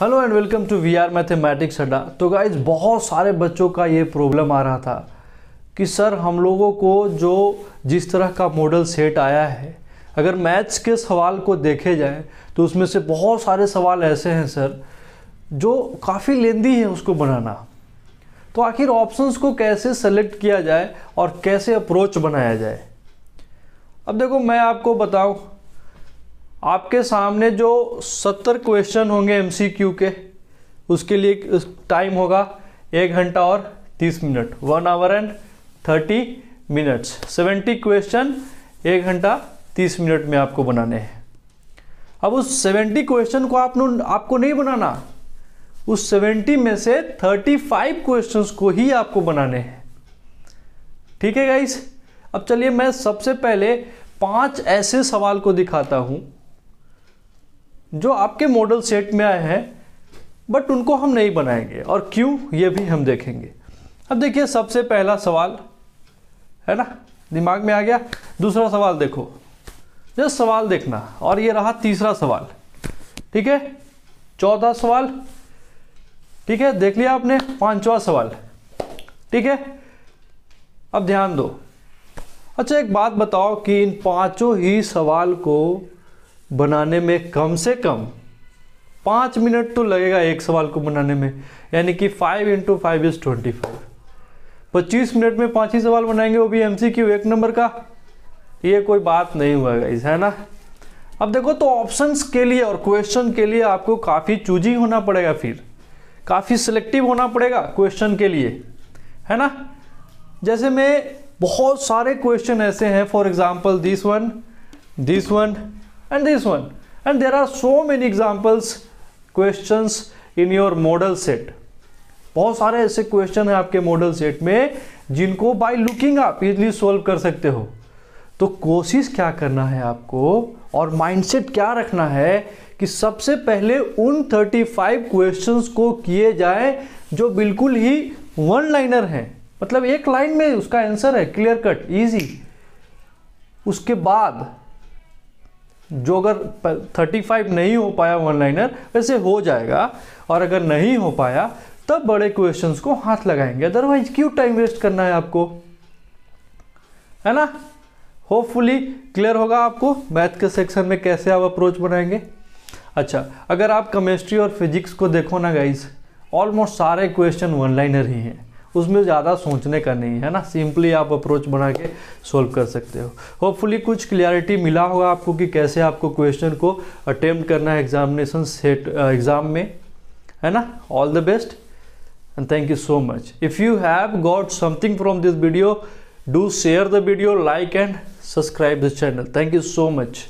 hello and welcome to we are mathematics Adda तो guys बहुत सारे बच्चों का ये प्रॉब्लम आ रहा था कि सर हम लोगों को जो जिस तरह का मॉडल सेट आया है अगर मैथ्स के सवाल को देखे जाए तो उसमें से बहुत सारे सवाल ऐसे हैं सर जो काफ़ी लेंदी है उसको बनाना तो आखिर ऑप्शंस को कैसे सेलेक्ट किया जाए और कैसे अप्रोच बनाया जाए अब देखो मैं आपको बताऊं आपके सामने जो सत्तर क्वेश्चन होंगे एमसीक्यू के उसके लिए टाइम होगा एक घंटा और तीस minute one hour and thirty minutes seventy question एक घंटा तीस मिनट में आपको बनाने हैं अब उस सेवेंटी क्वेश्चन को आप आपको नहीं बनाना उस सेवेंटी में से थर्टी फाइव क्वेश्चन को ही आपको बनाने हैं ठीक है गाइस अब चलिए मैं सबसे पहले पांच ऐसे सवाल को दिखाता हूं जो आपके मॉडल सेट में आए हैं बट उनको हम नहीं बनाएंगे और क्यों ये भी हम देखेंगे अब देखिए सबसे पहला सवाल है ना दिमाग में आ गया दूसरा सवाल देखो जस्ट सवाल देखना और ये रहा तीसरा सवाल ठीक है चौथा सवाल ठीक है देख लिया आपने पांचवा सवाल ठीक है अब ध्यान दो अच्छा एक बात बताओ कि इन पांचों ही सवाल को बनाने में कम से कम पाँच मिनट तो लगेगा एक सवाल को बनाने में यानी कि five into five is twenty five पच्चीस मिनट में पाँच ही सवाल बनाएंगे वो भी एम सी क्यू एक नंबर का ये कोई बात नहीं हुआ गाइस है ना अब देखो तो ऑप्शंस के लिए और क्वेश्चन के लिए आपको काफ़ी चूजिंग होना पड़ेगा फिर काफ़ी सिलेक्टिव होना पड़ेगा क्वेश्चन के लिए है ना जैसे मैं बहुत सारे क्वेश्चन ऐसे हैं for example this one this one and this one and there are so many examples questions in your model set बहुत सारे ऐसे क्वेश्चन हैं आपके मॉडल सेट में जिनको बाय लुकिंग आप इजली सॉल्व कर सकते हो तो कोशिश क्या करना है आपको और माइंडसेट क्या रखना है कि सबसे पहले उन 35 क्वेश्चंस को किए जाए जो बिल्कुल ही वन लाइनर हैं मतलब एक लाइन में उसका आंसर है क्लियर कट इजी उसके बाद जो अगर 35 नहीं हो पाया वन लाइनर वैसे हो जाएगा और अगर नहीं हो पाया तब बड़े क्वेश्चंस को हाथ लगाएंगे अदरवाइज क्यों टाइम वेस्ट करना है आपको है ना होपफुली क्लियर होगा आपको मैथ के सेक्शन में कैसे आप अप्रोच बनाएंगे अच्छा अगर आप केमिस्ट्री और फिजिक्स को देखो ना गाइज ऑलमोस्ट सारे क्वेश्चन वन लाइनर ही हैं उसमें ज़्यादा सोचने का नहीं है ना सिंपली आप अप्रोच बना के सॉल्व कर सकते हो होपफुली कुछ क्लियरिटी मिला होगा आपको कि कैसे आपको क्वेश्चन को अटेम्प्ट करना है एग्जामिनेशन सेट एग्ज़ाम में है ना all the best and thank you so much if you have got something from this video do share the video like and subscribe the channel thank you so much